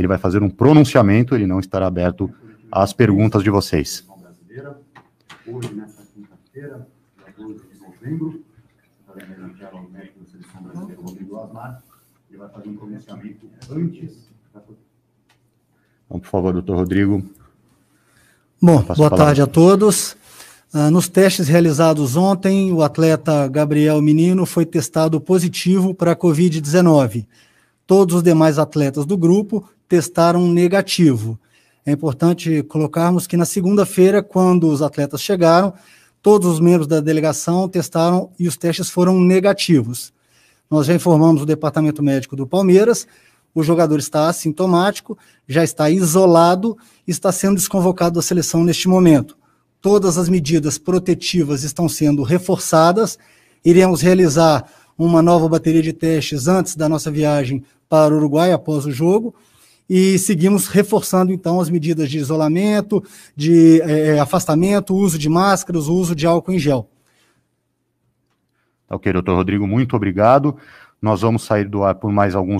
ele vai fazer um pronunciamento, ele não estará aberto às perguntas de vocês. Hoje, quinta-feira, de novembro, para homenagear ao médico da seleção brasileira, Rodrigo Asmar, ele vai fazer um pronunciamento antes da... Então, por favor, doutor Rodrigo. Bom, boa tarde a todos. Ah, nos testes realizados ontem, o atleta Gabriel Menino foi testado positivo para a Covid-19. Todos os demais atletas do grupo testaram negativo. É importante colocarmos que na segunda-feira, quando os atletas chegaram, todos os membros da delegação testaram e os testes foram negativos. Nós já informamos o departamento médico do Palmeiras, o jogador está assintomático, já está isolado, está sendo desconvocado da seleção neste momento. Todas as medidas protetivas estão sendo reforçadas. Iremos realizar uma nova bateria de testes antes da nossa viagem para o Uruguai após o jogo e seguimos reforçando então as medidas de isolamento, de é, é afastamento, uso de máscaras, uso de álcool em gel. Tá ok, doutor Rodrigo, muito obrigado. Nós vamos sair do ar por mais alguns